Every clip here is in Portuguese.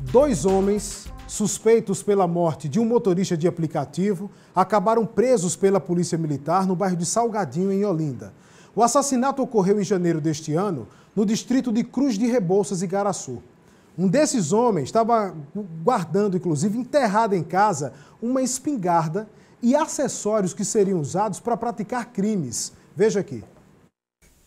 dois homens suspeitos pela morte de um motorista de aplicativo acabaram presos pela Polícia Militar no bairro de Salgadinho, em Olinda. O assassinato ocorreu em janeiro deste ano, no distrito de Cruz de Rebouças, Igaraçu. Um desses homens estava guardando, inclusive, enterrado em casa, uma espingarda e acessórios que seriam usados para praticar crimes. Veja aqui.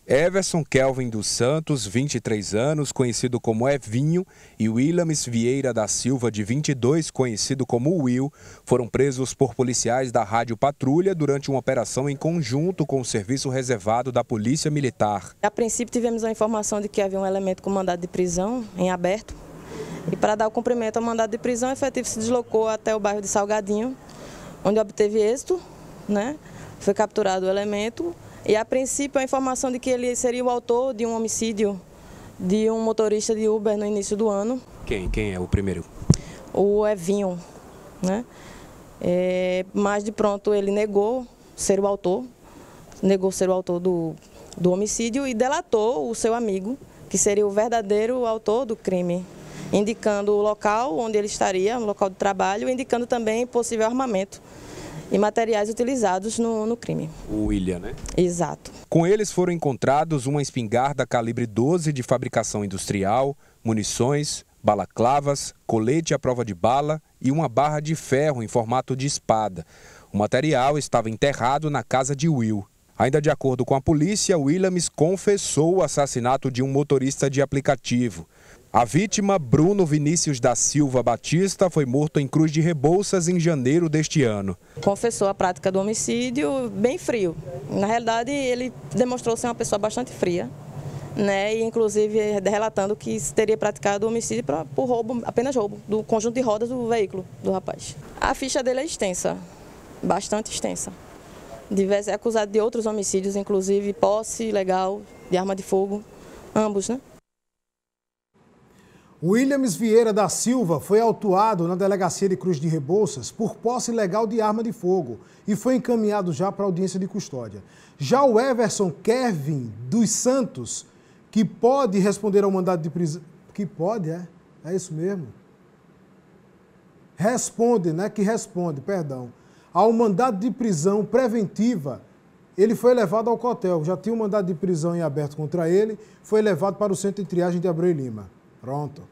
Everson Kelvin dos Santos, 23 anos, conhecido como Evinho, e Williams Vieira da Silva, de 22, conhecido como Will, foram presos por policiais da Rádio Patrulha durante uma operação em conjunto com o serviço reservado da Polícia Militar. A princípio tivemos a informação de que havia um elemento com mandado de prisão em aberto. E para dar o cumprimento ao mandado de prisão, o efetivo se deslocou até o bairro de Salgadinho, onde obteve êxito, né? Foi capturado o elemento e a princípio a informação de que ele seria o autor de um homicídio de um motorista de Uber no início do ano. Quem? Quem é o primeiro? O Evinho, né? É, mas de pronto ele negou ser o autor, negou ser o autor do, do homicídio e delatou o seu amigo, que seria o verdadeiro autor do crime, indicando o local onde ele estaria, o local de trabalho, indicando também possível armamento e materiais utilizados no, no crime. O William, né? Exato. Com eles foram encontrados uma espingarda calibre 12 de fabricação industrial, munições, balaclavas, colete à prova de bala e uma barra de ferro em formato de espada. O material estava enterrado na casa de Will. Ainda de acordo com a polícia, Williams confessou o assassinato de um motorista de aplicativo. A vítima, Bruno Vinícius da Silva Batista, foi morto em Cruz de Rebouças em janeiro deste ano. Confessou a prática do homicídio bem frio. Na realidade, ele demonstrou ser uma pessoa bastante fria, né? E inclusive relatando que teria praticado homicídio por roubo, apenas roubo, do conjunto de rodas do veículo do rapaz. A ficha dele é extensa, bastante extensa. Diverso é acusado de outros homicídios, inclusive posse legal de arma de fogo, ambos, né? Williams Vieira da Silva foi autuado na delegacia de Cruz de Rebouças por posse ilegal de arma de fogo e foi encaminhado já para audiência de custódia. Já o Everson Kevin dos Santos, que pode responder ao mandado de prisão. Que pode, é? É isso mesmo? Responde, né? Que responde, perdão. Ao mandado de prisão preventiva ele foi levado ao cotel. Já tinha um mandado de prisão em aberto contra ele, foi levado para o centro de triagem de Abreu e Lima. Pronto.